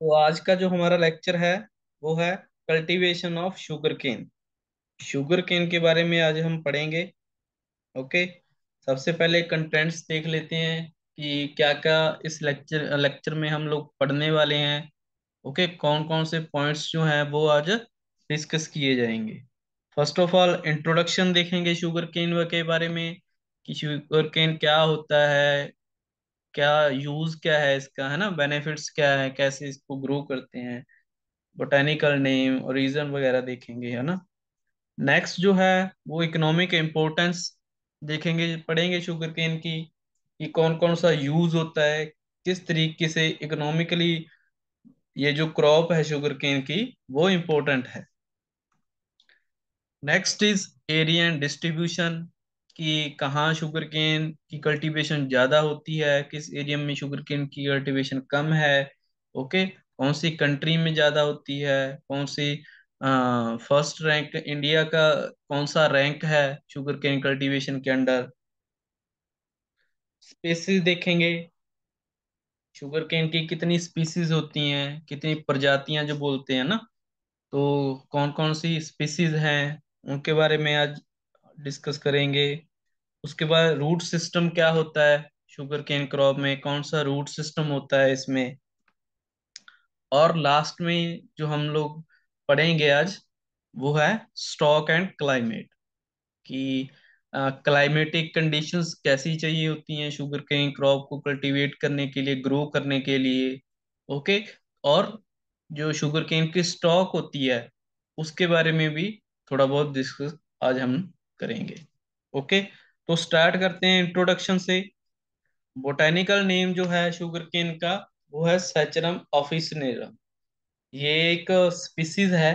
तो आज का जो हमारा लेक्चर है वो है cultivation of sugar sugarcane sugarcane के बारे में आज हम पढ़ेंगे ओके सबसे पहले कंटेंट्स देख लेते हैं कि क्या क्या इस लेक्चर लेक्चर में हम लोग पढ़ने वाले हैं ओके कौन कौन से पॉइंट्स जो हैं वो आज डिस्कस किए जाएंगे फर्स्ट ऑफ ऑल इंट्रोडक्शन देखेंगे शुगर केन के बारे में कि शुगर केन क्या होता है क्या यूज क्या है इसका है ना बेनिफिट्स क्या है कैसे इसको ग्रो करते हैं बोटेनिकल नेम और रीजन वगैरह देखेंगे है ना नेक्स्ट जो है वो इकोनॉमिक इम्पोर्टेंस देखेंगे पढ़ेंगे शुगर केन की कि कौन कौन सा यूज होता है किस तरीके से इकोनॉमिकली ये जो क्रॉप है शुगर केन की वो इम्पोर्टेंट है next is area and distribution कि कहाँ शुगर केन की कल्टीवेशन ज़्यादा होती है किस एरिया में शुगर केन की कल्टीवेशन कम है ओके कौन सी कंट्री में ज़्यादा होती है कौन सी फर्स्ट रैंक इंडिया का कौन सा रैंक है शुगर केन कल्टीवेशन के अंडर स्पेसिस देखेंगे शुगर केन की कितनी स्पीसीज होती हैं कितनी प्रजातियां जो बोलते हैं ना तो कौन कौन सी स्पीसीज हैं उनके बारे में आज डिस्कस करेंगे उसके बाद रूट सिस्टम क्या होता है शुगर केन क्रॉप में कौन सा रूट सिस्टम होता है इसमें और लास्ट में जो हम लोग पढ़ेंगे आज वो है स्टॉक एंड क्लाइमेट कि क्लाइमेटिक कंडीशंस कैसी चाहिए होती हैं शुगर केन क्रॉप को कल्टीवेट करने के लिए ग्रो करने के लिए ओके okay? और जो शुगर केन की स्टॉक होती है उसके बारे में भी थोड़ा बहुत डिस्कस आज हम करेंगे ओके okay? तो स्टार्ट करते हैं इंट्रोडक्शन से बोटेनिकल नेम जो है शुगर केन का वो है सैचरम ऑफिसनेरम ये एक स्पीसीज है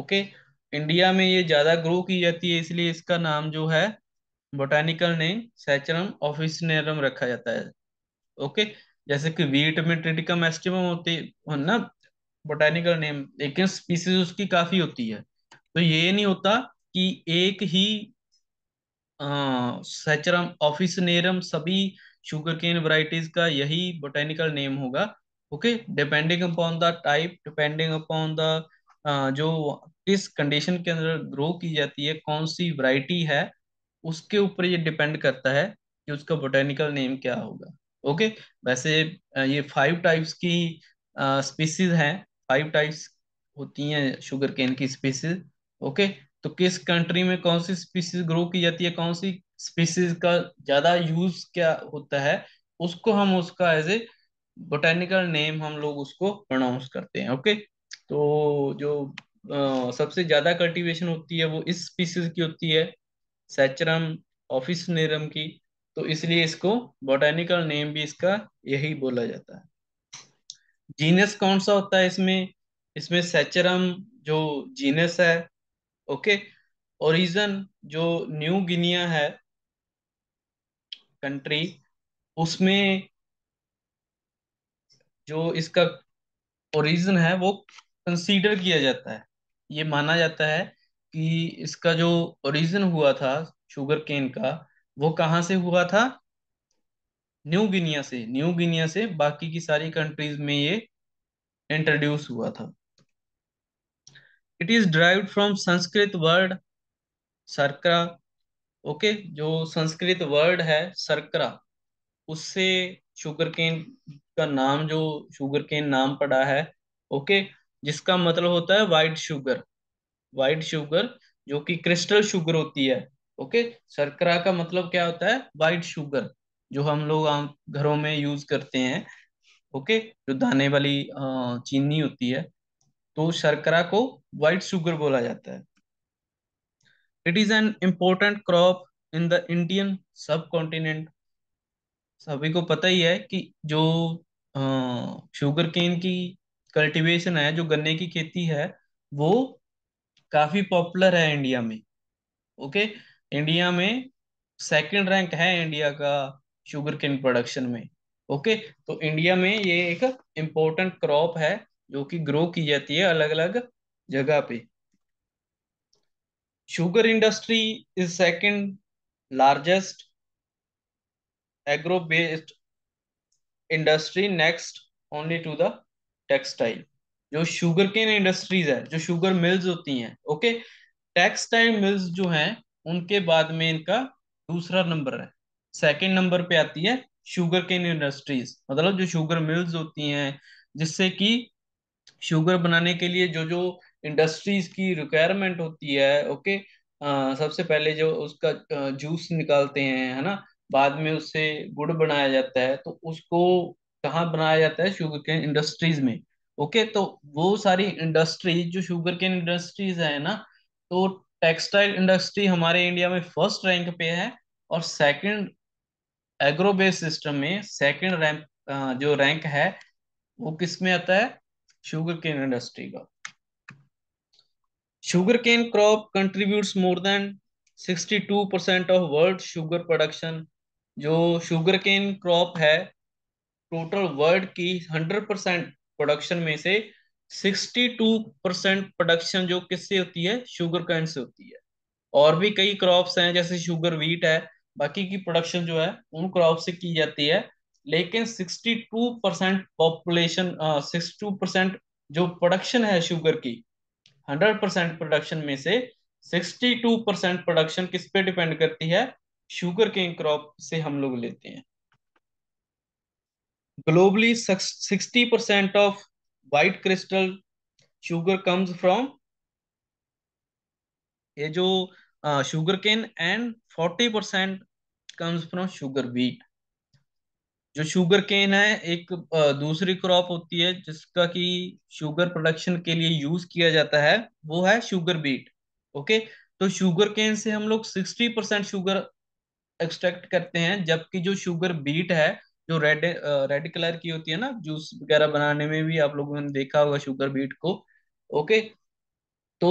ओके इंडिया में ये ज़्यादा ग्रो की जाती है इसलिए इसका नाम जो है बोटेनिकल नेम सैचरम ऑफिसनेरम रखा जाता है ओके जैसे कि वीट में ट्रिटिकम एस्टिमम होती है ना बोटेनिकल नेम लेकिन स्पीसीज उसकी काफ़ी होती है तो ये नहीं होता कि एक ही हाँ ऑफिस नेरम सभी शुगर केन वराइटीज का यही बोटेनिकल नेम होगा okay depending upon the type depending upon the जो किस कंडीशन के अंदर ग्रो की जाती है कौन सी वराइटी है उसके ऊपर ये डिपेंड करता है कि उसका बोटेनिकल नेम क्या होगा ओके okay? वैसे ये फाइव टाइप्स की स्पीसीज हैं फाइव टाइप्स होती हैं शुगर केन की स्पीसीज ओके okay? तो किस कंट्री में कौन सी स्पीसीज ग्रो की जाती है कौन सी स्पीसीज का ज्यादा यूज क्या होता है उसको हम उसका एज ए बोटेनिकल नेम हम लोग उसको प्रोनाउंस करते हैं ओके तो जो आ, सबसे ज्यादा कल्टीवेशन होती है वो इस स्पीसीज की होती है सैचरम ऑफिस नेरम की तो इसलिए इसको बोटेनिकल नेम भी इसका यही बोला जाता है जीनस कौन सा होता है इसमें इसमें सैचरम जो जीनस है ओके ओरिजन जो न्यू गिनिया है कंट्री उसमें जो इसका ओरिजन है वो कंसीडर किया जाता है ये माना जाता है कि इसका जो ओरिजिन हुआ था शुगर केन का वो कहाँ से हुआ था न्यू गिनिया से न्यू गिनिया से बाकी की सारी कंट्रीज में ये इंट्रोड्यूस हुआ था it is drive from Sanskrit word sarkara okay जो संस्कृत वर्ड है सरक्रा उससे शुगर केन का नाम जो शुगर केन नाम पड़ा है ओके जिसका मतलब होता है वाइट शुगर वाइट शुगर जो कि क्रिस्टल शुगर होती है ओके सर्करा का मतलब क्या होता है वाइट शुगर जो हम लोग आम घरों में यूज करते हैं ओके जो दाने वाली चीनी होती है तो शर्करा को व्हाइट शुगर बोला जाता है it is an important crop in the Indian subcontinent सभी को पता ही है कि जो शुगर केन की कल्टीवेशन है जो गन्ने की खेती है वो काफी पॉपुलर है इंडिया में ओके okay? इंडिया में सेकंड रैंक है इंडिया का शुगर केन प्रोडक्शन में ओके okay? तो इंडिया में ये एक इम्पोर्टेंट क्रॉप है जो कि ग्रो की जाती है अलग अलग जगह पे sugar industry is second largest agro based industry next only to the textile जो शुगर केन इंडस्ट्रीज है जो शुगर मिल्स होती हैं ओके टेक्सटाइल मिल्स जो हैं उनके बाद में इनका दूसरा नंबर है सेकंड नंबर पे आती है शुगर केन इंडस्ट्रीज मतलब जो शुगर मिल्स होती हैं जिससे कि शुगर बनाने के लिए जो जो इंडस्ट्रीज की रिक्वायरमेंट होती है ओके आ, सबसे पहले जो उसका जूस निकालते हैं है ना बाद में उससे गुड़ बनाया जाता है तो उसको कहाँ बनाया जाता है शुगर केन इंडस्ट्रीज में ओके तो वो सारी इंडस्ट्रीज जो शुगर केन इंडस्ट्रीज है ना तो टेक्सटाइल इंडस्ट्री हमारे इंडिया में फर्स्ट रैंक पे है और सेकंड एग्रो बेस्ड सिस्टम में सेकंड रैंक जो रैंक है वो किस में आता है शुगर केन इंडस्ट्री का sugar cane crop contributes more than 62 percent of world sugar production जो शुगर केन क्रॉप है टोटल वर्ल्ड की 100 परसेंट प्रोडक्शन में से 62 परसेंट प्रोडक्शन जो किससे होती है शुगर कैन से होती है और भी कई क्रॉप्स हैं जैसे शुगर व्हीट है बाकी की प्रोडक्शन जो है उन क्रॉप से की जाती है लेकिन 62 परसेंट पॉपुलेशन सिक्सटी परसेंट जो प्रोडक्शन है शुगर की 100 परसेंट प्रोडक्शन में से 62 परसेंट प्रोडक्शन किस पे डिपेंड करती है शुगर के क्रॉप से हम लोग लेते हैं globally 60 percent of white crystal sugar comes from ये जो sugar cane and 40 percent comes from sugar beet जो शुगर केन है एक दूसरी क्रॉप होती है जिसका कि शुगर प्रोडक्शन के लिए यूज किया जाता है वो है शुगर बीट ओके तो शुगर केन से हम लोग सिक्सटी परसेंट शुगर एक्सट्रैक्ट करते हैं जबकि जो शुगर बीट है जो रेड रेड कलर की होती है ना जूस वगैरह बनाने में भी आप लोगों ने देखा होगा शुगर बीट को ओके तो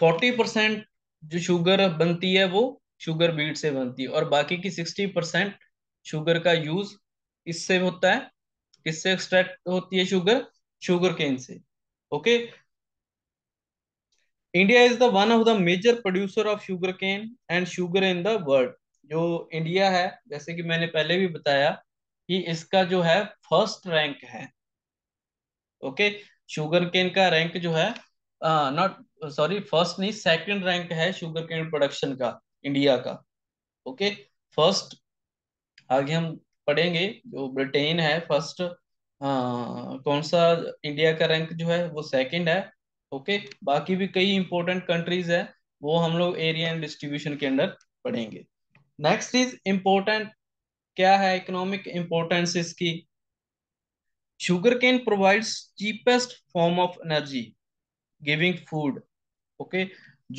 फोर्टी परसेंट जो शुगर बनती है वो शुगर बीट से बनती है और बाकी की सिक्सटी परसेंट शुगर का यूज इससे होता है किससे एक्सट्रैक्ट होती है शुगर शुगर केन से okay India is the one of the major producer of sugar cane and sugar in the world जो इंडिया है जैसे कि मैंने पहले भी बताया कि इसका जो है फर्स्ट रैंक है ओके शुगर केन का रैंक जो है नॉट सॉरी फर्स्ट नहीं सेकंड रैंक है शुगर केन प्रोडक्शन का इंडिया का ओके फर्स्ट आगे हम पढ़ेंगे जो ब्रिटेन है फर्स्ट कौन सा इंडिया का रैंक जो है वो सेकंड है ओके बाकी भी कई इंपॉर्टेंट कंट्रीज है वो हम लोग एरिया एंड डिस्ट्रीब्यूशन के अंदर पढ़ेंगे नेक्स्ट इज इम्पोर्टेंट क्या है इकोनॉमिक इम्पोर्टेंस इसकी sugar cane provide cheapest form of energy giving food okay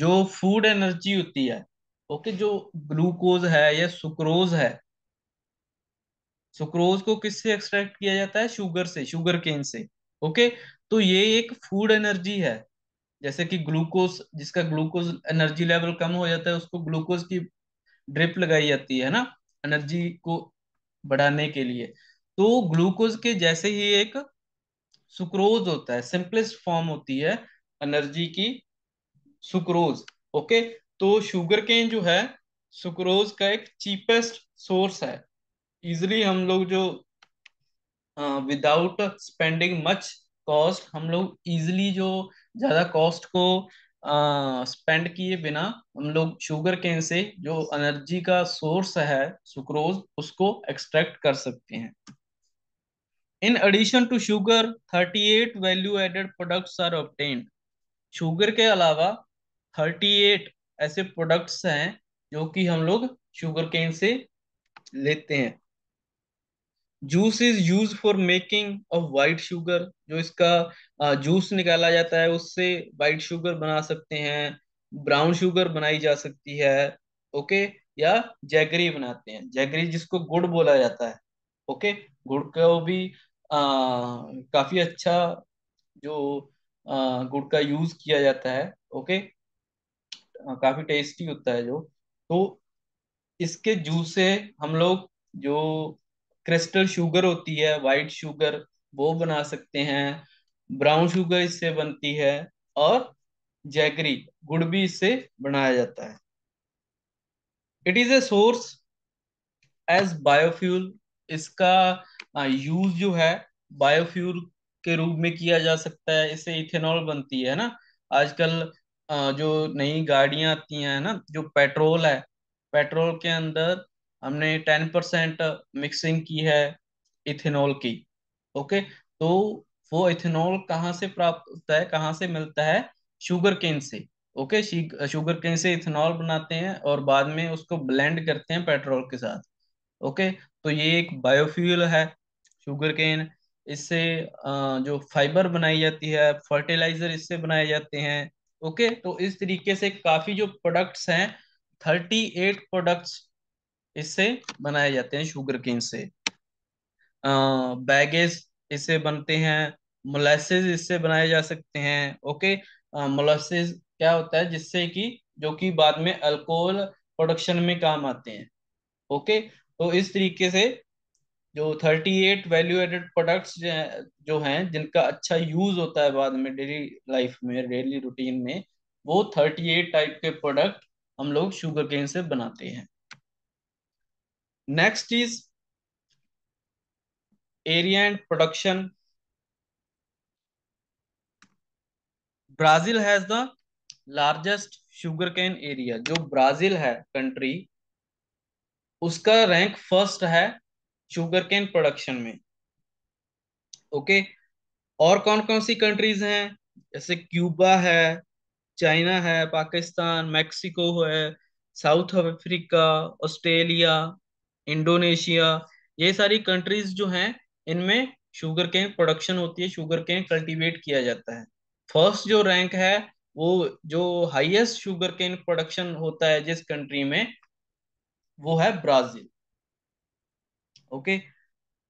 जो फूड एनर्जी होती है ओके okay? जो ग्लूकोज है या सुक्रोज है सुक्रोज को किससे एक्सट्रैक्ट किया जाता है शुगर से शुगर केन से ओके तो ये एक फूड एनर्जी है जैसे कि ग्लूकोज जिसका ग्लूकोज एनर्जी लेवल कम हो जाता है उसको ग्लूकोज की ड्रिप लगाई जाती है ना एनर्जी को बढ़ाने के लिए तो ग्लूकोज के जैसे ही एक सुक्रोज होता है सिंपलेस्ट फॉर्म होती है एनर्जी की सुक्रोज ओके तो शुगर केन जो है सुक्रोज का एक चीपेस्ट सोर्स है इजिली हम लोग जो विदाउट स्पेंडिंग मच कॉस्ट हम लोग इजिली जो ज्यादा कॉस्ट को स्पेंड किए बिना हम लोग शुगर केन से जो एनर्जी का सोर्स है सुक्रोज उसको एक्सट्रैक्ट कर सकते हैं in addition to sugar 38 value added products are obtained sugar के अलावा 38 ऐसे प्रोडक्ट्स हैं जो कि हम लोग शुगर केन से लेते हैं juice is use for making of white sugar जो इसका जूस निकाला जाता है उससे वाइट शुगर बना सकते हैं ब्राउन शुगर बनाई जा सकती है ओके या जैगरी बनाते हैं जैगरी जिसको गुड़ बोला जाता है ओके गुड़ का भी आ, काफी अच्छा जो आ, गुड़ का यूज किया जाता है ओके आ, काफी टेस्टी होता है जो तो इसके जूस से हम लोग जो क्रिस्टल शुगर होती है वाइट शुगर वो बना सकते हैं ब्राउन शुगर इससे बनती है और जैगरी गुड़ भी इससे बनाया जाता है it is a source as biofuel इसका यूज जो है बायोफ्यूल के रूप में किया जा सकता है इससे इथेनॉल बनती है ना आजकल जो नई गाड़ियां आती हैं ना जो पेट्रोल है पेट्रोल के अंदर हमने टेन परसेंट मिक्सिंग की है इथेनॉल की ओके तो वो इथेनॉल कहाँ से प्राप्त होता है कहाँ से मिलता है शुगर केन से ओके शुगर केन से इथेनॉल बनाते हैं और बाद में उसको ब्लेंड करते हैं पेट्रोल के साथ ओके तो ये एक बायोफ्यूल है शुगर केन इससे जो फाइबर बनाई जाती है फर्टिलाइजर इससे बनाए जाते हैं ओके तो इस तरीके से काफी जो प्रोडक्ट्स हैं थर्टी एट प्रोडक्ट्स इससे बनाए जाते हैं शुगर केन से बैगेज इससे बनते हैं मोलासेज इससे बनाए जा सकते हैं ओके मोलासेज क्या होता है जिससे कि जो कि बाद में अल्कोहल प्रोडक्शन में काम आते हैं ओके तो इस तरीके से जो एट वैल्यू एडेड प्रोडक्ट्स जो हैं जिनका अच्छा यूज होता है बाद में डेली लाइफ में डेली रूटीन में वो थर्टी एट टाइप के प्रोडक्ट हम लोग शुगर केन से बनाते हैं is area and production Brazil has the largest sugar cane area जो ब्राजील है कंट्री उसका रैंक फर्स्ट है शुगर कैन प्रोडक्शन में ओके okay? और कौन कौन सी कंट्रीज हैं जैसे क्यूबा है चाइना है पाकिस्तान मैक्सिको है साउथ अफ्रीका ऑस्ट्रेलिया इंडोनेशिया ये सारी कंट्रीज जो हैं इनमें शुगर केन प्रोडक्शन होती है शुगर केन कल्टीवेट किया जाता है फर्स्ट जो रैंक है वो जो हाईएस्ट शुगर केन प्रोडक्शन होता है जिस कंट्री में वो है Brazil okay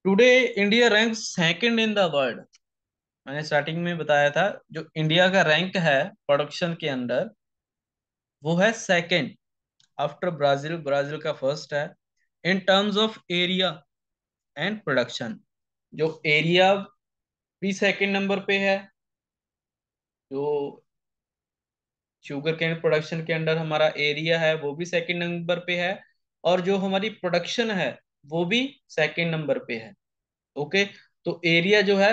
today India rank second in the world मैंने स्टार्टिंग में बताया था जो इंडिया का रैंक है प्रोडक्शन के अंदर वो है सेकंड आफ्टर ब्राजील ब्राजील का फर्स्ट है in terms of area and production जो एरिया भी सेकंड नंबर पे है जो शुगर कैन प्रोडक्शन के अंडर हमारा एरिया है वो भी सेकंड नंबर पे है और जो हमारी प्रोडक्शन है वो भी सेकंड नंबर पे है ओके तो एरिया जो है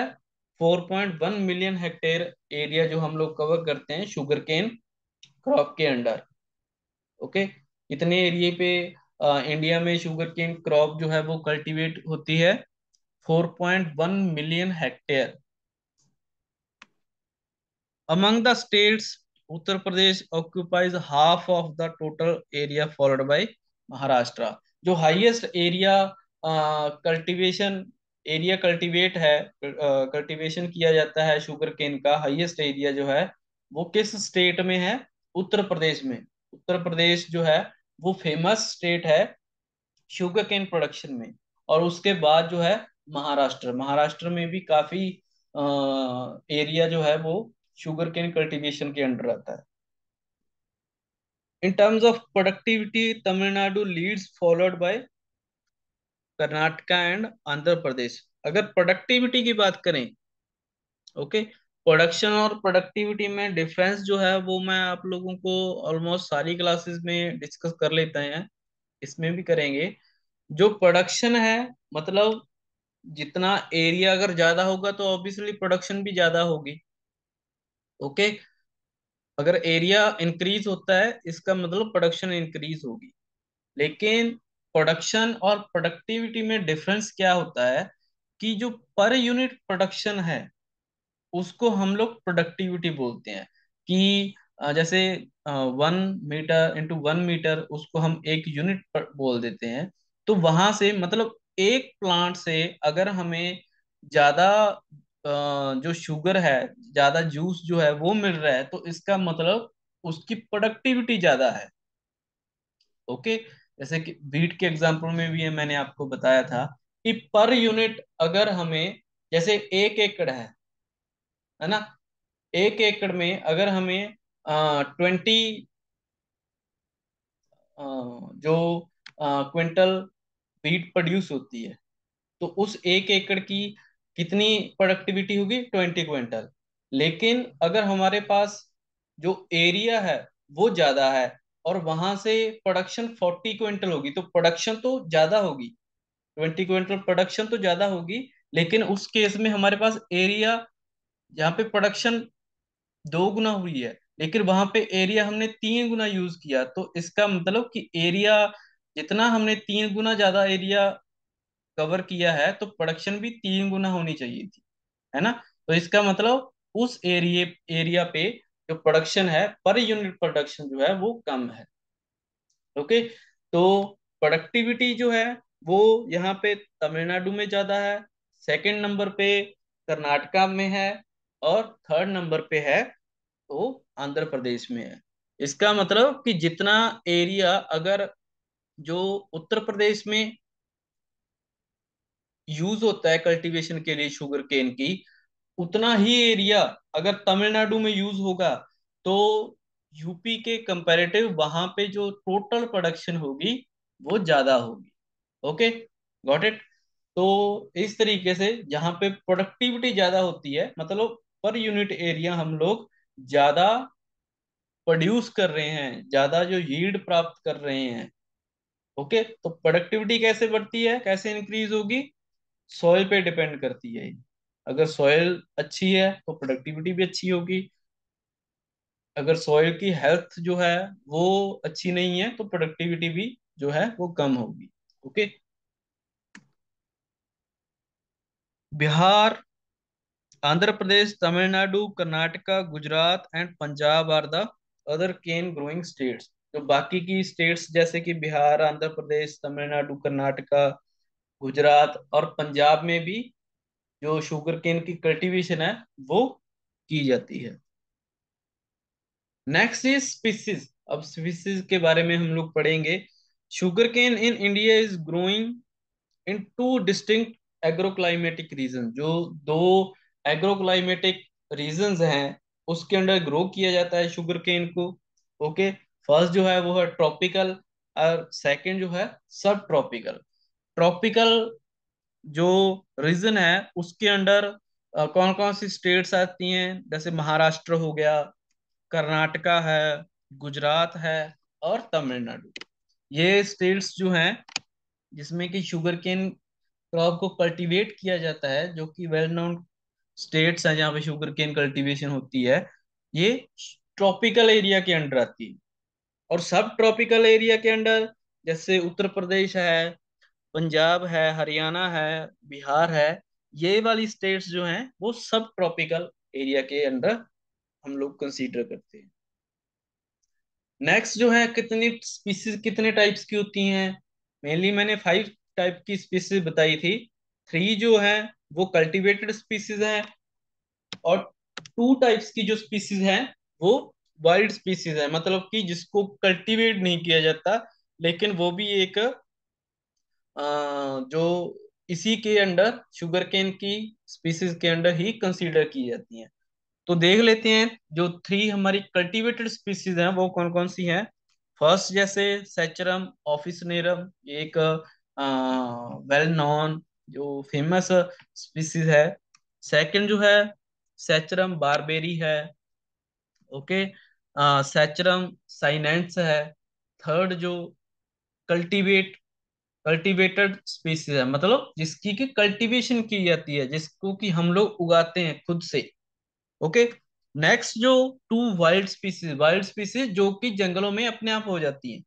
4.1 मिलियन हेक्टेयर एरिया जो हम लोग कवर करते हैं शुगर केन क्रॉप के अंडर ओके इतने एरिया पे इंडिया में शुगर केन क्रॉप जो है वो कल्टीवेट होती है 4.1 million hectare among the states Uttar Pradesh occupies half of the total area followed by Maharashtra जो highest area cultivation area cultivate है कल्टीवेशन किया जाता है शुगर केन का हाईएस्ट एरिया जो है वो किस स्टेट में है उत्तर प्रदेश में उत्तर प्रदेश जो है वो फेमस स्टेट है शुगर केन प्रोडक्शन में और उसके बाद जो है महाराष्ट्र महाराष्ट्र में भी काफी आ, एरिया जो है वो शुगर केन कल्टिवेशन के अंडर रहता है in terms of productivity Tamil Nadu leads followed by Karnataka and Andhra Pradesh अगर प्रोडक्टिविटी की बात करें ओके okay, प्रोडक्शन और प्रोडक्टिविटी में डिफरेंस जो है वो मैं आप लोगों को ऑलमोस्ट सारी क्लासेस में डिस्कस कर लेते हैं इसमें भी करेंगे जो प्रोडक्शन है मतलब जितना एरिया अगर ज्यादा होगा तो ऑब्वियसली प्रोडक्शन भी ज्यादा होगी ओके अगर एरिया इंक्रीज होता है इसका मतलब प्रोडक्शन इंक्रीज होगी लेकिन प्रोडक्शन और प्रोडक्टिविटी में डिफरेंस क्या होता है कि जो पर यूनिट प्रोडक्शन है उसको हम लोग प्रोडक्टिविटी बोलते हैं कि जैसे one metre into one metre उसको हम एक यूनिट बोल देते हैं तो वहां से मतलब एक प्लांट से अगर हमें ज्यादा जो शुगर है ज्यादा जूस जो है वो मिल रहा है तो इसका मतलब उसकी प्रोडक्टिविटी ज्यादा है ओके जैसे कि बीट के एग्जाम्पल में भी मैंने आपको बताया था कि पर यूनिट अगर हमें जैसे एक एकड़ है है ना एक एकड़ में अगर हमें ट्वेंटी जो क्विंटल बीट प्रोड्यूस होती है तो उस एक एकड़ की कितनी प्रोडक्टिविटी होगी ट्वेंटी क्विंटल लेकिन अगर हमारे पास जो एरिया है वो ज्यादा है और वहां से प्रोडक्शन फोर्टी क्विंटल होगी तो प्रोडक्शन तो ज्यादा होगी ट्वेंटी क्विंटल प्रोडक्शन तो ज्यादा होगी लेकिन उस केस में हमारे पास एरिया यहाँ पे प्रोडक्शन दो गुना हुई है लेकिन वहां पे एरिया हमने तीन गुना यूज किया तो इसका मतलब कि एरिया जितना हमने तीन गुना ज्यादा एरिया कवर किया है तो प्रोडक्शन भी तीन गुना होनी चाहिए थी है ना तो इसका मतलब उस एरिए एरिया पे जो प्रोडक्शन है पर यूनिट प्रोडक्शन जो है वो कम है ओके तो प्रोडक्टिविटी जो है वो यहाँ पे तमिलनाडु में ज्यादा है सेकंड नंबर पे कर्नाटका में है और थर्ड नंबर पे है तो आंध्र प्रदेश में है इसका मतलब कि जितना एरिया अगर जो उत्तर प्रदेश में यूज होता है कल्टीवेशन के लिए शुगर केन की उतना ही एरिया अगर तमिलनाडु में यूज होगा तो यूपी के कंपैरेटिव वहां पे जो टोटल प्रोडक्शन होगी वो ज्यादा होगी ओके गॉट इट तो इस तरीके से जहां पे प्रोडक्टिविटी ज्यादा होती है मतलब पर यूनिट एरिया हम लोग ज्यादा प्रोड्यूस कर रहे हैं ज्यादा जो यील्ड प्राप्त कर रहे हैं ओके तो प्रोडक्टिविटी कैसे बढ़ती है कैसे इंक्रीज होगी सॉइल पे डिपेंड करती है अगर सॉइल अच्छी है तो प्रोडक्टिविटी भी अच्छी होगी अगर सॉइल की हेल्थ जो है वो अच्छी नहीं है तो प्रोडक्टिविटी भी जो है वो कम होगी okay Bihar Andhra Pradesh Tamil Nadu Karnataka Gujarat and Punjab are the other cane growing states तो बाकी की स्टेट्स जैसे कि बिहार आंध्र प्रदेश तमिलनाडु कर्नाटका गुजरात और पंजाब में भी जो शुगर केन की कल्टीवेशन है वो की जाती है नेक्स्ट इज स्पीसीज अब स्पीसीज के बारे में हम लोग पढ़ेंगे sugar cane in India is growing in two distinct agroclimatic region जो दो एग्रोक्लाइमेटिक रीजन हैं उसके अंडर ग्रो किया जाता है शुगर केन को ओके फर्स्ट जो है वो है ट्रॉपिकल और सेकंड जो है सब ट्रॉपिकल ट्रॉपिकल जो रीजन है उसके अंडर कौन कौन सी स्टेट्स आती हैं जैसे महाराष्ट्र हो गया कर्नाटका है गुजरात है और तमिलनाडु ये स्टेट्स जो हैं जिसमें कि शुगर केन क्रॉप को कल्टीवेट किया जाता है जो कि वेल नोन स्टेट्स हैं जहाँ पे शुगर केन कल्टीवेशन होती है ये ट्रॉपिकल एरिया के अंडर आती है और सब ट्रॉपिकल एरिया के अंडर जैसे उत्तर प्रदेश है पंजाब है हरियाणा है बिहार है ये वाली स्टेट्स जो हैं वो सब ट्रॉपिकल एरिया के अंडर हम लोग कंसीडर करते हैं नेक्स्ट जो है कितनी स्पीसीज कितने टाइप्स की होती हैं मेनली मैंने फाइव टाइप की स्पीसीज बताई थी थ्री जो है वो कल्टिवेटेड स्पीसीज हैं और टू टाइप्स की जो स्पीसीज हैं वो वाइल्ड स्पीसीज है मतलब कि जिसको कल्टिवेट नहीं किया जाता लेकिन वो भी एक आ, जो इसी के अंडर शुगर केन की स्पीसीज के अंडर ही कंसीडर की जाती हैं तो देख लेते हैं जो थ्री हमारी कल्टिवेटेड स्पीसीज हैं वो कौन कौन सी हैं फर्स्ट जैसे सेचरम ऑफिसनेरम एक वेल नॉन जो फेमस स्पीसीज है सेकंड जो है सैचरम बारबेरी है ओके सैचरम साइनेंस है थर्ड जो कल्टीवेट कल्टीवेटेड स्पीसीज है मतलब जिसकी की कल्टीवेशन की जाती है जिसको कि हम लोग उगाते हैं खुद से ओके नेक्स्ट जो two wild species wild species जो कि जंगलों में अपने आप हो जाती है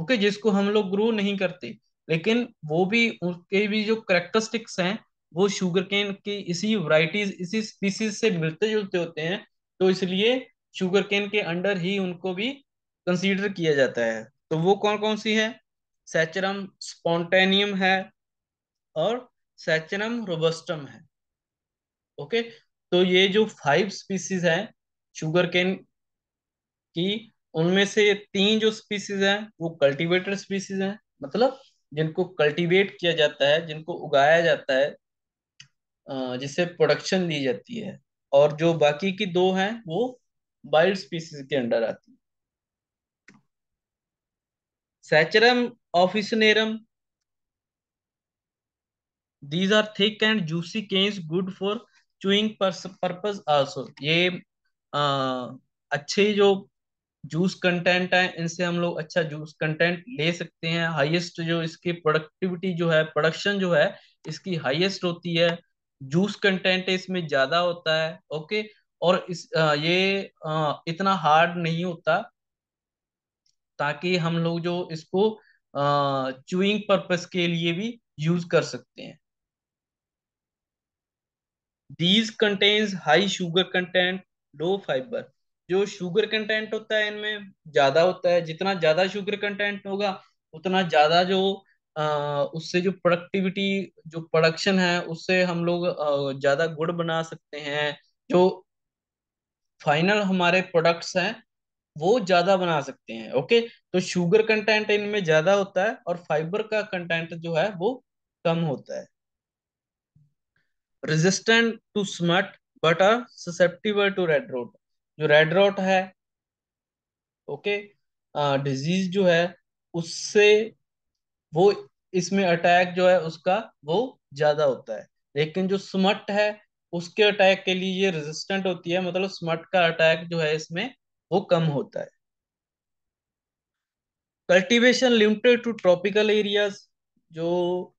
ओके जिसको हम लोग ग्रो नहीं करते लेकिन वो भी उसके भी जो करेक्टरिस्टिक्स हैं वो शुगर केन की इसी वराइटीज इसी स्पीसीज से मिलते जुलते होते हैं तो इसलिए शुगर केन के अंडर ही उनको भी कंसीडर किया जाता है तो वो कौन कौन सी है सैचरम स्पॉन्टेनियम है और सैचरम रोबस्टम है ओके तो ये जो फाइव स्पीसीज है शुगर केन की उनमें से तीन जो स्पीसीज हैं वो कल्टीवेटेड स्पीसीज हैं मतलब जिनको कल्टीवेट किया जाता है जिनको उगाया जाता है जिससे प्रोडक्शन दी जाती है और जो बाकी की दो हैं वो वाइल्ड स्पीसीज के अंडर आती है saccharum officinarum these are thick and juicy canes good for chewing purpose also ये आ, अच्छे जो जूस कंटेंट है इनसे हम लोग अच्छा जूस कंटेंट ले सकते हैं हाईएस्ट जो इसकी प्रोडक्टिविटी जो है प्रोडक्शन जो है इसकी हाईएस्ट होती है जूस कंटेंट इसमें ज्यादा होता है ओके और इस ये इतना हार्ड नहीं होता ताकि हम लोग जो इसको चूइंग पर्पस के लिए भी यूज कर सकते हैं these contains high sugar content low fibre जो शुगर कंटेंट होता है इनमें ज्यादा होता है जितना ज्यादा शुगर कंटेंट होगा उतना ज्यादा जो आ, उससे जो प्रोडक्टिविटी जो प्रोडक्शन है उससे हम लोग ज्यादा गुड़ बना सकते हैं जो फाइनल हमारे प्रोडक्ट्स हैं वो ज्यादा बना सकते हैं ओके तो शुगर कंटेंट इनमें ज्यादा होता है और फाइबर का कंटेंट जो है वो कम होता है resistant to smut but are susceptible to red rot जो रेड रॉट है ओके डिजीज जो है उससे वो इसमें अटैक जो है उसका वो ज्यादा होता है लेकिन जो स्मट है उसके अटैक के लिए ये रेजिस्टेंट होती है मतलब स्मट का अटैक जो है इसमें वो कम होता है cultivation limited to tropical areas जो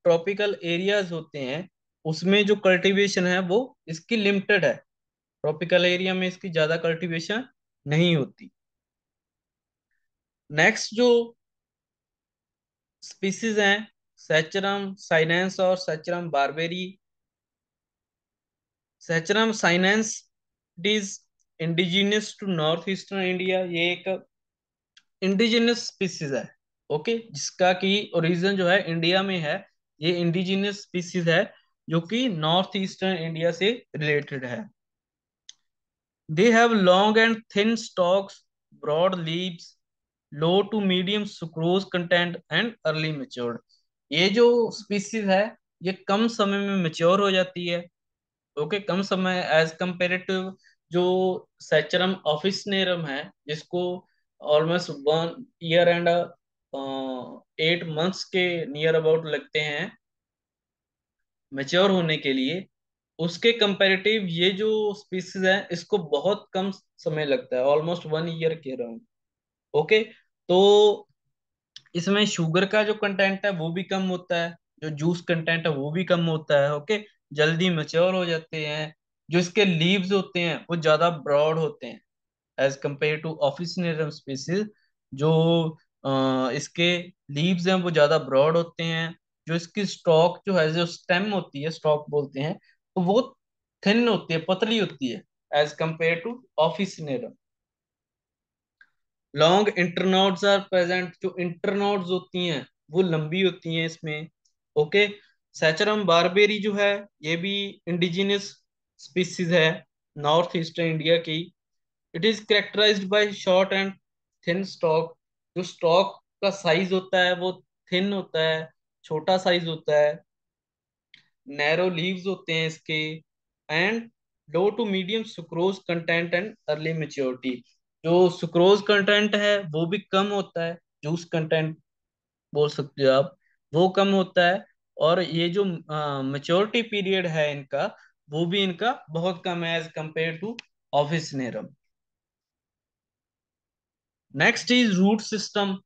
ट्रॉपिकल एरियाज होते हैं उसमें जो कल्टीवेशन है वो इसकी लिमिटेड है ट्रॉपिकल एरिया में इसकी ज्यादा कल्टीवेशन नहीं होती नेक्स्ट जो स्पीसीज हैं सैचरम साइनेंस और saccharum barberi saccharum sinense it is indigenous to north eastern India ये एक इंडिजीनियस स्पीसीज है ओके जिसका कि ओरिजिन जो है इंडिया में है ये इंडिजीनियस स्पीसीज है जो कि नॉर्थ ईस्टर्न इंडिया से रिलेटेड है They have long and thin stalks, broad leaves, low to medium sucrose content and early matured. ये जो स्पीसीज है ये कम समय में मेच्योर हो जाती है ओके okay, कम समय एज कंपेरेटिव जो सैचरम ऑफिस नेरम है जिसको almost one year and eight months के नियर अबाउट लगते हैं मेच्योर होने के लिए उसके कंपेरेटिव ये जो स्पीसीज है इसको बहुत कम समय लगता है ऑलमोस्ट वन ईयर कह रहा हूँ ओके तो इसमें शुगर का जो कंटेंट है वो भी कम होता है जो जूस कंटेंट है वो भी कम होता है ओके जल्दी मेच्योर हो जाते हैं जो इसके लीव्स होते हैं वो ज्यादा ब्रॉड होते हैं as compare to office species जो आ, इसके लीव्स हैं वो ज्यादा ब्रॉड होते हैं जो इसकी स्टॉक जो है जो स्टेम होती है स्टॉक बोलते हैं वो थिन होती है पतली होती है as compare to officinarum long internodes are present जो इंटरनोड्स होती हैं वो लंबी होती हैं इसमें ओके सैचरम बारबेरी जो है ये भी इंडिजिनियस स्पीसीज है नॉर्थ ईस्टर्न इंडिया की it is characterize by short and thin stalk जो स्टॉक का साइज होता है वो थिन होता है छोटा साइज होता है नैरो लीव्स होते हैं इसके and low to medium sucrose content and early maturity जो सुक्रोज कंटेंट है वो भी कम होता है जूस कंटेंट बोल सकते हो आप वो कम होता है और ये जो मेच्योरिटी पीरियड है इनका वो भी इनका बहुत कम है as compare to officinarum next is root system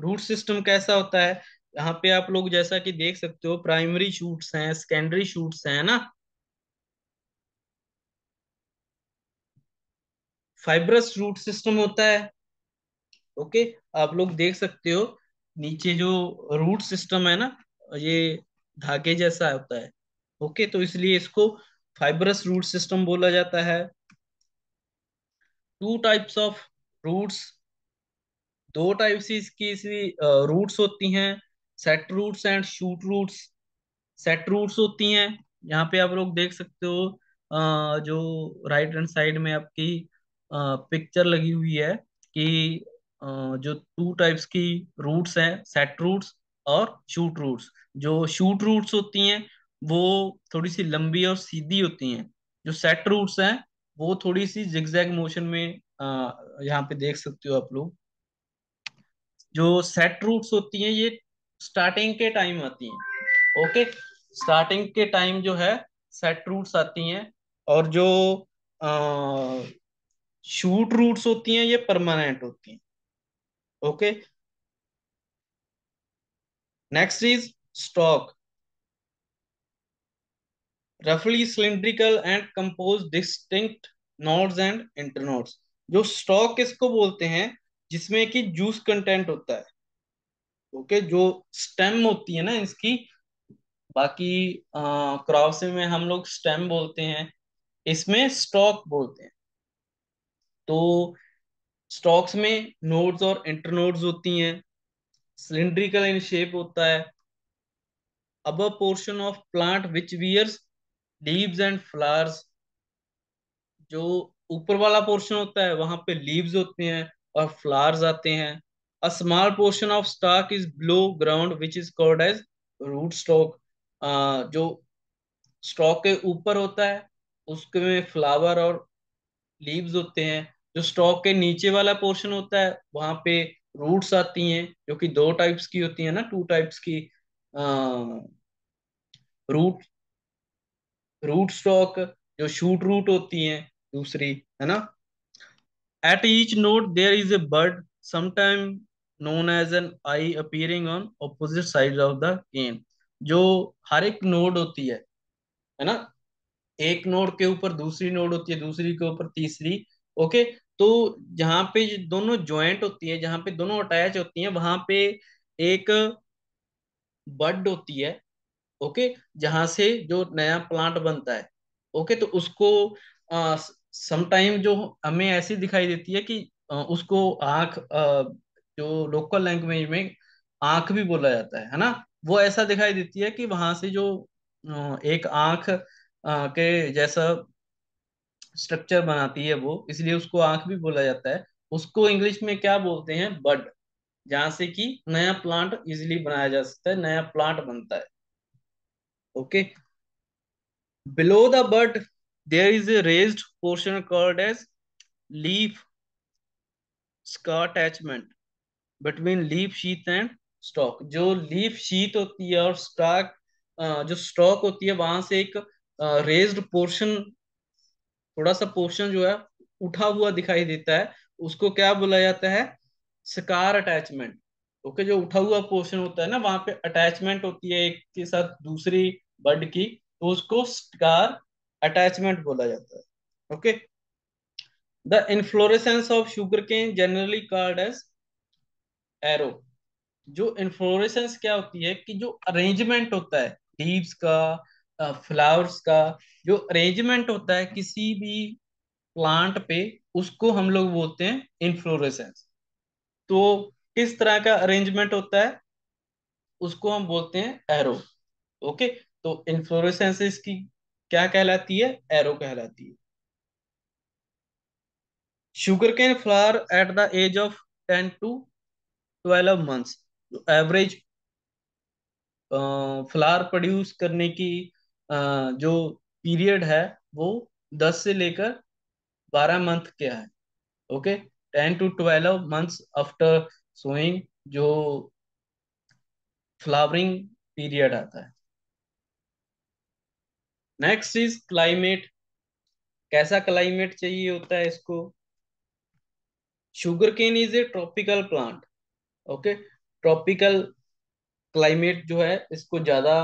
root system कैसा होता है यहाँ पे आप लोग जैसा कि देख सकते हो प्राइमरी शूट्स हैं सेकेंडरी शूट्स हैं ना फाइब्रस रूट सिस्टम होता है ओके आप लोग देख सकते हो नीचे जो रूट सिस्टम है ना ये धागे जैसा होता है ओके तो इसलिए इसको फाइब्रस रूट सिस्टम बोला जाता है टू टाइप्स ऑफ रूट्स दो टाइप इसकी इसकी रूट्स होती हैं set roots and shoot roots set roots होती हैं यहाँ पे आप लोग देख सकते हो जो राइट हैंड साइड में आपकी पिक्चर लगी हुई है कि जो टू टाइप्स की रूट्स हैं सेट रूट्स और शूट रूट्स जो शूट रूट्स होती हैं वो थोड़ी सी लंबी और सीधी होती हैं जो सेट रूट्स हैं वो थोड़ी सी जिगजैग मोशन में यहाँ पे देख सकते हो आप लोग जो सेट रूट्स होती हैं ये स्टार्टिंग के टाइम आती हैं ओके स्टार्टिंग के टाइम जो है सेट रूट्स आती हैं और जो शूट रूट्स होती हैं ये परमानेंट होती हैं ओके नेक्स्ट इज स्टॉक रफली cylindrical and compose distinct nodes and internodes जो स्टॉक किसको बोलते हैं जिसमें कि जूस कंटेंट होता है ओके जो स्टेम होती है ना इसकी बाकी क्रॉस में हम लोग स्टेम बोलते हैं इसमें स्टॉक बोलते हैं तो स्टॉक्स में नोड्स और इंटरनोड्स होती हैं सिलिंड्रिकल इन शेप होता है अब portion of plant which bears leaves and flowers जो ऊपर वाला पोर्शन होता है वहां पे लीव्स होते हैं और फ्लावर्स आते हैं a small portion of stock is below ground which is called as root stock uh, जो स्टॉक के ऊपर होता है उसके में फ्लावर और लीव्स होते हैं जो स्टॉक के नीचे वाला पोर्शन होता है वहां पे रूट्स आती हैं जो कि दो टाइप्स की होती है ना टू टाइप्स की आ, रूट रूट स्टॉक जो शूट रूट होती हैं दूसरी है ना at each node there is a bud sometime known as an eye appearing on opposite side of the cane जो हर एक नोड होती है है ना एक नोड के ऊपर दूसरी नोड होती है दूसरी के ऊपर तीसरी ओके तो जहां पे दोनों ज्वाइंट होती है जहाँ पे दोनों अटैच होती है वहां पे एक बड होती है ओके जहां से जो नया प्लांट बनता है ओके तो उसको समटाइम जो हमें ऐसी दिखाई देती है कि उसको आंख जो लोकल लैंग्वेज में आंख भी बोला जाता है है ना वो ऐसा दिखाई देती है कि वहां से जो एक आंख के जैसा स्ट्रक्चर बनाती है वो इसलिए उसको आंख भी बोला जाता है उसको इंग्लिश में क्या बोलते हैं बड जहां से कि नया प्लांट इजिली बनाया जा सकता है नया प्लांट बनता है okay below the bud there is a raised portion called as leaf का attachment between leaf sheath and stalk जो लीफ शीत होती है और स्टॉक जो स्टॉक होती है वहां से एक रेज्ड पोर्शन थोड़ा सा पोर्शन जो है उठा हुआ दिखाई देता है उसको क्या बोला जाता है स्कार अटैचमेंट ओके जो उठा हुआ पोर्शन होता है ना वहां पे अटैचमेंट होती है एक के साथ दूसरी बर्ड की तो उसको स्कार अटैचमेंट बोला जाता है okay the inflorescence of sugar cane generally called as arrow जो इन्फ्लोरेसेंस क्या होती है कि जो अरेंजमेंट होता है लीव्स का फ्लावर्स का जो अरेंजमेंट होता है किसी भी प्लांट पे उसको हम लोग बोलते हैं इन्फ्लोरेसेंस तो किस तरह का अरेंजमेंट होता है उसको हम बोलते हैं एरो ओके तो इन्फ्लोरेसेंस इसकी क्या कहलाती है एरो कहलाती है sugar cane flower at the age of ten to twelve months तो एवरेज फ्लावर प्रोड्यूस करने की जो पीरियड है वो दस से लेकर बारह मंथ के है okay ten to twelve months after sowing जो फ्लावरिंग पीरियड आता है नेक्स्ट इज क्लाइमेट कैसा क्लाइमेट चाहिए होता है इसको sugar cane is a tropical plant okay tropical climate जो है इसको ज़्यादा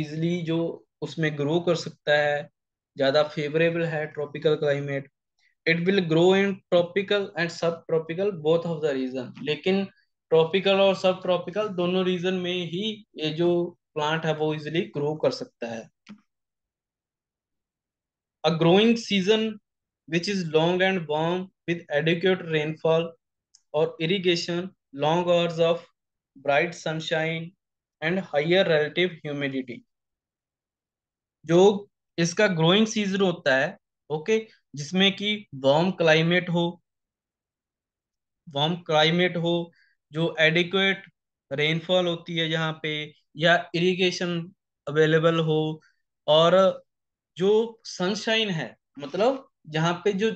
इजली जो उसमें ग्रो कर सकता है ज़्यादा फेवरेबल है tropical climate it will grow in tropical and subtropical both of the region लेकिन ट्रॉपिकल और सब ट्रॉपिकल दोनों रीजन में ही ये जो प्लांट है वो इजिली ग्रो कर सकता है a growing season which is long and warm with adequate rainfall और irrigation long hours of bright sunshine and higher relative humidity जो इसका ग्रोइंग सीजन होता है ओके okay? जिसमें कि वार्म क्लाइमेट हो वार्म क्लाइमेट हो जो एडिक्वेट रेनफॉल होती है यहाँ पे या इरिगेशन अवेलेबल हो और जो सनशाइन है मतलब जहाँ पे जो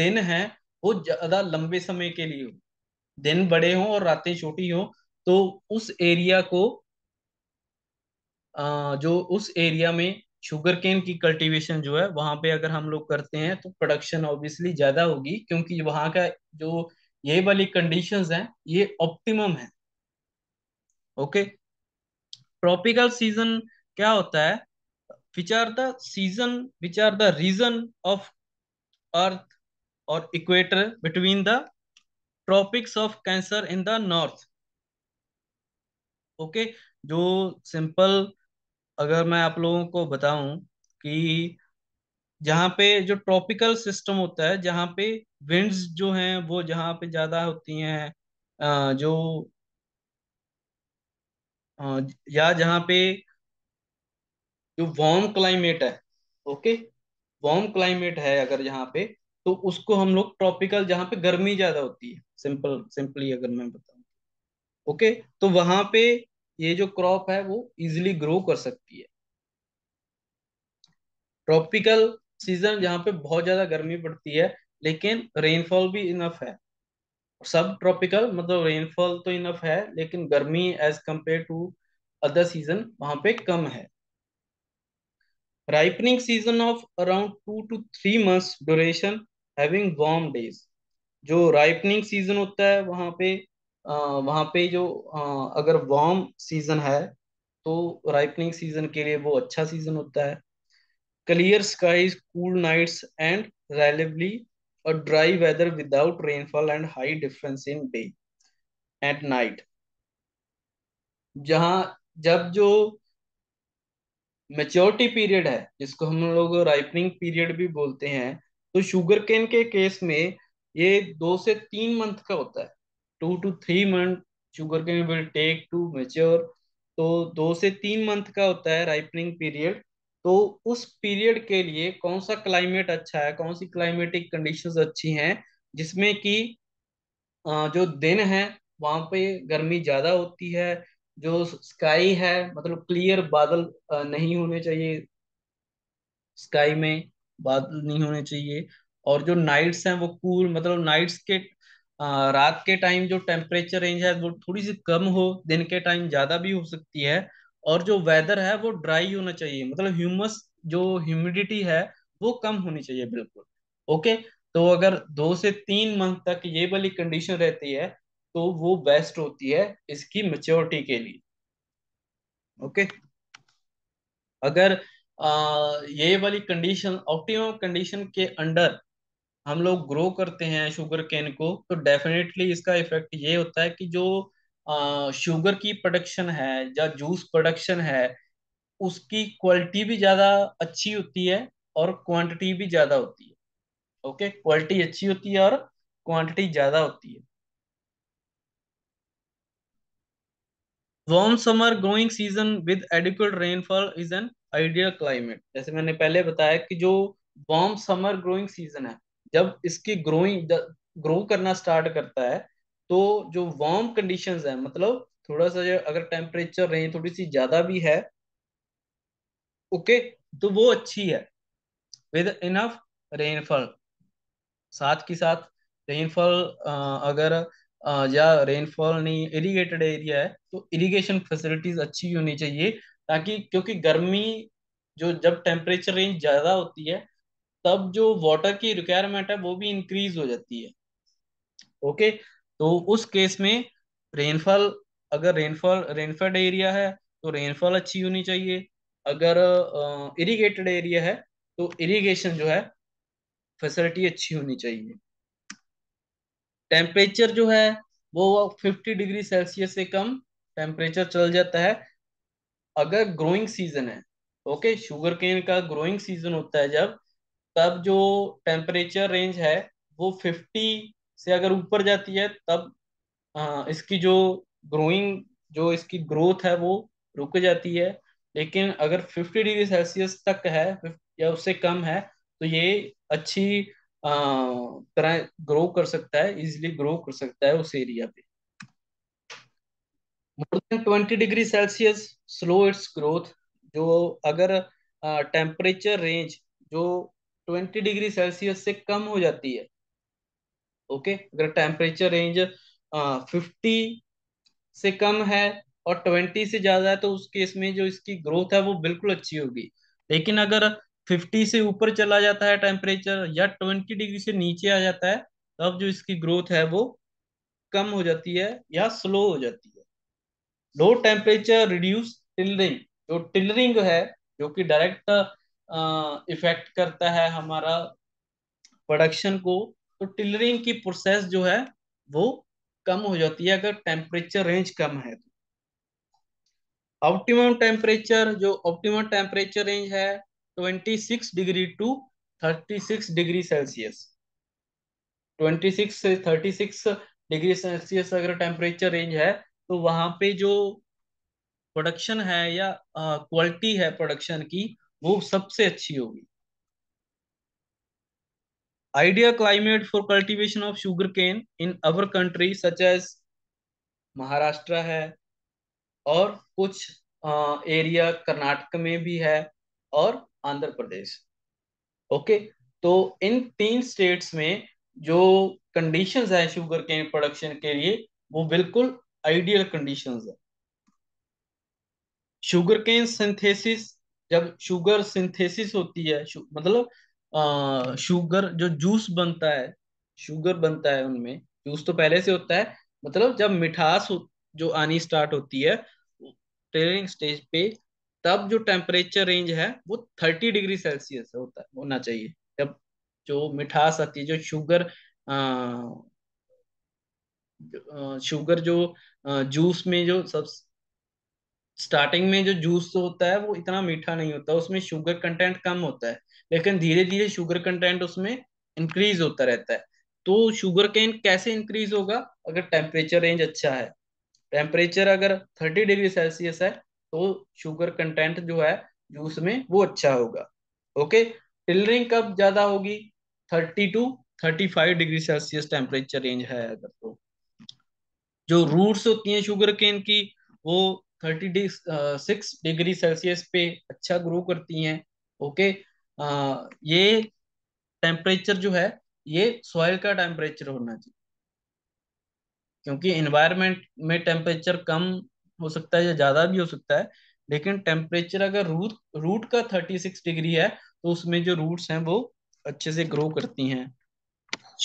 दिन है वो ज्यादा लंबे समय के लिए हो दिन बड़े हों और रातें छोटी हों तो उस एरिया को आ, जो उस एरिया में शुगर केन की कल्टीवेशन जो है वहां पे अगर हम लोग करते हैं तो प्रोडक्शन ऑब्वियसली ज्यादा होगी क्योंकि वहां का जो ये वाली कंडीशंस हैं ये ऑप्टिमम है ओके ट्रॉपिकल सीजन क्या होता है which are the season which are the region of earth और equator between the tropics of cancer in the north okay जो सिंपल अगर मैं आप लोगों को बताऊं कि जहाँ पे जो ट्रॉपिकल सिस्टम होता है जहाँ पे विंड्स जो हैं वो जहाँ पे ज्यादा होती हैं जो या जहाँ पे जो वार्म क्लाइमेट है ओके वार्म क्लाइमेट है अगर यहाँ पे तो उसको हम लोग ट्रॉपिकल जहाँ पे गर्मी ज्यादा होती है सिंपल सिंपली अगर मैं बताऊँ ओके तो, तो वहां पे ये जो क्रॉप है वो इजिली ग्रो कर सकती है ट्रॉपिकल सीजन जहाँ पे बहुत ज्यादा गर्मी पड़ती है लेकिन रेनफॉल भी इनफ है सब ट्रॉपिकल मतलब रेनफॉल तो इनफ है लेकिन गर्मी as compare to other season वहां पे कम है ripening season of around two to three months duration having warm days जो राइपनिंग सीजन होता है वहाँ पे आ, वहाँ पे जो आ, अगर वार्म सीजन है तो राइपनिंग सीजन के लिए वो अच्छा सीजन होता है clear skies cool nights and रेलिवली और dry weather without rainfall and high difference in day at night जहाँ जब जो मेच्योरिटी पीरियड है जिसको हम लोग राइपनिंग पीरियड भी बोलते हैं तो शुगर केन के केस में ये दो से तीन मंथ का होता है two to three month sugar cane will take to mature तो दो से तीन मंथ का होता है राइपनिंग पीरियड तो उस पीरियड के लिए कौन सा क्लाइमेट अच्छा है कौन सी क्लाइमेटिक कंडीशंस अच्छी हैं जिसमें कि जो दिन है वहां पे गर्मी ज्यादा होती है जो स्काई है मतलब क्लियर बादल नहीं होने चाहिए स्काई में बादल नहीं होने चाहिए और जो नाइट्स हैं वो कूल मतलब नाइट्स के रात के टाइम जो टेम्परेचर रेंज है वो थोड़ी सी कम हो दिन के टाइम ज्यादा भी हो सकती है और जो वेदर है वो ड्राई होना चाहिए मतलब ह्यूमस जो ह्यूमिडिटी है वो कम होनी चाहिए बिल्कुल ओके तो अगर दो से तीन मंथ तक ये वाली कंडीशन रहती है तो वो बेस्ट होती है इसकी मेच्योरिटी के लिए ओके अगर ये वाली कंडीशन ऑप्टिमम कंडीशन के अंडर हम लोग ग्रो करते हैं शुगर केन को तो डेफिनेटली इसका इफेक्ट ये होता है कि जो शुगर की प्रोडक्शन है या जूस प्रोडक्शन है उसकी क्वालिटी भी ज़्यादा अच्छी होती है और क्वांटिटी भी ज़्यादा होती है ओके क्वालिटी अच्छी होती है और क्वांटिटी ज़्यादा होती है warm summer growing season with adequate rainfall is an ideal climate जैसे मैंने पहले बताया कि जो वार्म समर ग्रोइंग सीजन है जब इसकी ग्रोइंग ग्रो करना स्टार्ट करता है तो जो वार्म कंडीशंस है मतलब थोड़ा सा अगर टेम्परेचर रेंज थोड़ी सी ज्यादा भी है ओके तो वो अच्छी है विद इनफ रेनफॉल साथ के साथ रेनफॉल अगर या रेनफॉल नहीं इरिगेटेड एरिया है तो इरिगेशन फैसिलिटीज अच्छी होनी चाहिए ताकि क्योंकि गर्मी जो जब टेम्परेचर रेंज ज्यादा होती है तब जो वाटर की रिक्वायरमेंट है वो भी इंक्रीज हो जाती है ओके तो उस केस में रेनफॉल अगर रेनफॉल रेनफेड एरिया है तो रेनफॉल अच्छी होनी चाहिए अगर इरिगेटेड एरिया है तो इरिगेशन जो है फैसिलिटी अच्छी होनी चाहिए टेम्परेचर जो है वो 50 डिग्री सेल्सियस से कम टेम्परेचर चल जाता है अगर ग्रोइंग सीजन है ओके शुगर केन का ग्रोइंग सीजन होता है जब तब जो टेम्परेचर रेंज है वो 50 से अगर ऊपर जाती है तब आ, इसकी जो ग्रोइंग जो इसकी ग्रोथ है वो रुक जाती है लेकिन अगर 50 डिग्री सेल्सियस तक है या उससे कम है तो ये अच्छी तरह ग्रो कर सकता है इजिली ग्रो कर सकता है उस एरिया पे more than twenty degree Celsius slow its growth जो अगर टेम्परेचर रेंज जो ट्वेंटी डिग्री सेल्सियस से कम हो जाती है ओके okay? अगर टेम्परेचर रेंज फिफ्टी से कम है और ट्वेंटी से ज्यादा है तो उस केस में जो इसकी ग्रोथ है वो बिल्कुल अच्छी होगी लेकिन अगर फिफ्टी से ऊपर चला जाता है टेम्परेचर या ट्वेंटी डिग्री से नीचे आ जाता है तब जो इसकी ग्रोथ है वो कम हो जाती है या स्लो हो जाती है लो टेम्परेचर रिड्यूस टिलरिंग जो टिलरिंग है जो कि डायरेक्ट इफेक्ट करता है हमारा प्रोडक्शन को तो टिलरिंग की प्रोसेस जो है वो कम हो जाती है अगर टेम्परेचर रेंज कम है तो ऑप्टिमम टेम्परेचर जो ऑप्टिमम टेम्परेचर रेंज है 26 डिग्री टू 36 डिग्री सेल्सियस 26 से 36 डिग्री सेल्सियस अगर टेम्परेचर रेंज है तो वहां पे जो प्रोडक्शन है या क्वालिटी है प्रोडक्शन की वो सबसे अच्छी होगी climate for cultivation of sugar cane in our country such as Maharashtra है और कुछ एरिया कर्नाटक में भी है और आंध्र प्रदेश ओके तो इन तीन स्टेट्स में जो कंडीशंस है शुगर केन प्रोडक्शन के लिए वो बिल्कुल आइडियल कंडीशन है शुगर केन सिंथेसिस जब शुगर सिंथेसिस होती है मतलब शुगर जो जूस बनता है शुगर बनता है उनमें जूस तो पहले से होता है मतलब जब मिठास जो आनी स्टार्ट होती है ट्रेनिंग स्टेज पे तब जो टेम्परेचर रेंज है वो थर्टी डिग्री सेल्सियस होता है होना चाहिए जब जो मिठास आती है जो शुगर आ, शुगर जो जूस में जो सब स्टार्टिंग में जो जूस होता है वो इतना मीठा नहीं होता उसमें शुगर कंटेंट कम होता है लेकिन धीरे धीरे शुगर कंटेंट उसमें इंक्रीज होता रहता है तो शुगर केन कैसे इंक्रीज होगा अगर टेम्परेचर रेंज अच्छा है टेम्परेचर अगर थर्टी डिग्री सेल्सियस है तो शुगर कंटेंट जो है जूस में वो अच्छा होगा ओके टिलरिंग कब ज्यादा होगी thirty two thirty five degree Celsius temperature range है अगर तो जो रूट्स होती हैं शुगर केन की वो थर्टी डि, सिक्स डिग्री सेल्सियस पे अच्छा ग्रो करती हैं ओके आ, ये टेम्परेचर जो है ये सॉइल का टेम्परेचर होना चाहिए क्योंकि इन्वायरमेंट में टेम्परेचर कम हो सकता है या ज्यादा भी हो सकता है लेकिन टेम्परेचर अगर रूट रूट का थर्टी सिक्स डिग्री है तो उसमें जो रूट्स हैं वो अच्छे से ग्रो करती हैं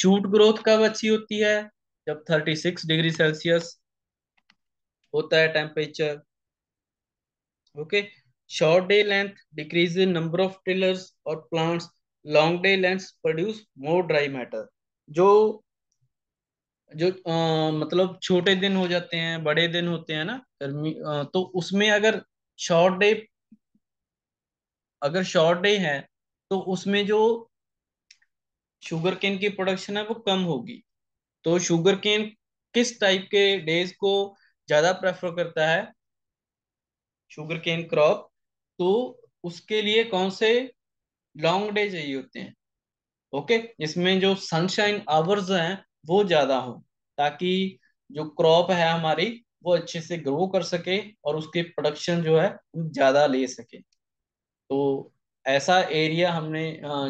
शूट ग्रोथ कब अच्छी होती है जब 36 डिग्री सेल्सियस होता है temperature okay short day length decrease in number of tillers और plants long day length produce more dry matter जो जो आ, मतलब छोटे दिन हो जाते हैं बड़े दिन होते हैं ना गर्मी तो उसमें अगर शॉर्ट डे अगर शॉर्ट डे है तो उसमें जो शुगर केन की प्रोडक्शन है वो कम होगी तो शुगर केन किस टाइप के डेज को ज्यादा प्रेफर करता है शुगर केन क्रॉप तो उसके लिए कौन से लॉन्ग डे चाहिए होते हैं ओके इसमें जो सनशाइन आवर्स हैं वो ज्यादा हो ताकि जो क्रॉप है हमारी वो अच्छे से ग्रो कर सके और उसके प्रोडक्शन जो है ज्यादा ले सके तो ऐसा एरिया हमने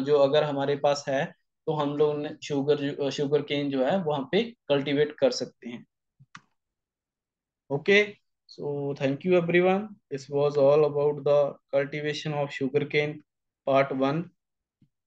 जो अगर हमारे पास है तो हम लोग शुगर शुगर केन जो है वहां पे कल्टीवेट कर सकते हैं okay so thank you everyone this was all about the cultivation of sugar cane part one